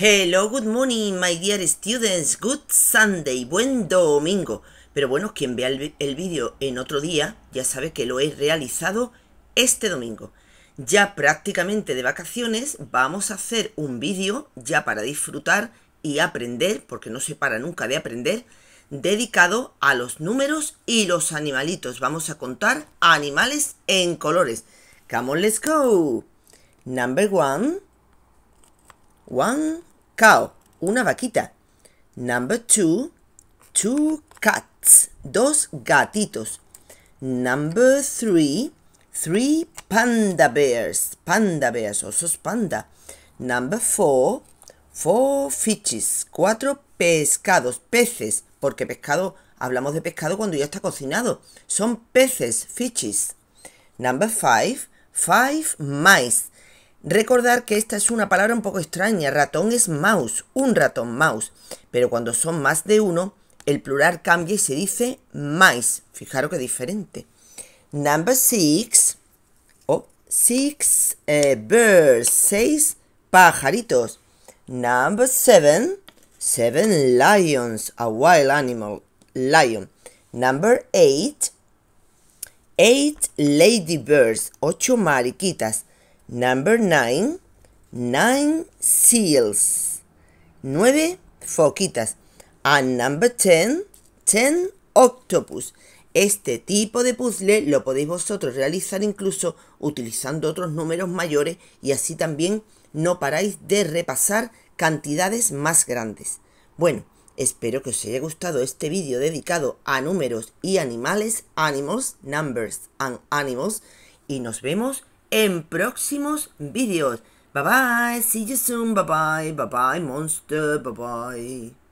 Hello, good morning, my dear students. Good Sunday, buen domingo. Pero bueno, quien vea el, vídeo en otro día ya sabe que lo he realizado este domingo. Ya prácticamente de vacaciones vamos a hacer un vídeo ya para disfrutar y aprender, porque no se para nunca de aprender, dedicado a los números y los animalitos. Vamos a contar animales en colores. Come on, let's go. Number one. One cow, una vaquita. Number two, two cats, dos gatitos. Number three, three panda bears, panda bears, osos panda. Number four, four fishes, cuatro pescados, peces, porque pescado, hablamos de pescado cuando ya está cocinado. Son peces, fishes. Number five, five mice, Recordar que esta es una palabra un poco extraña, ratón es mouse, un ratón mouse, pero cuando son más de uno, el plural cambia y se dice mice. Fijaros que diferente. Number six, oh, six eh, birds, seis pajaritos. Number seven, seven lions, a wild animal, lion. Number eight, eight ladybirds, ocho mariquitas. Number nine, nine seals. Nueve foquitas. And number ten, ten octopus. Este tipo de puzzle lo podéis vosotros realizar incluso utilizando otros números mayores y así también no paráis de repasar cantidades más grandes. Bueno, espero que os haya gustado este vídeo dedicado a números y animales, animals, numbers and animals y nos vemos en próximos vídeos. Bye bye, see you soon, bye bye, bye bye, monster, bye bye.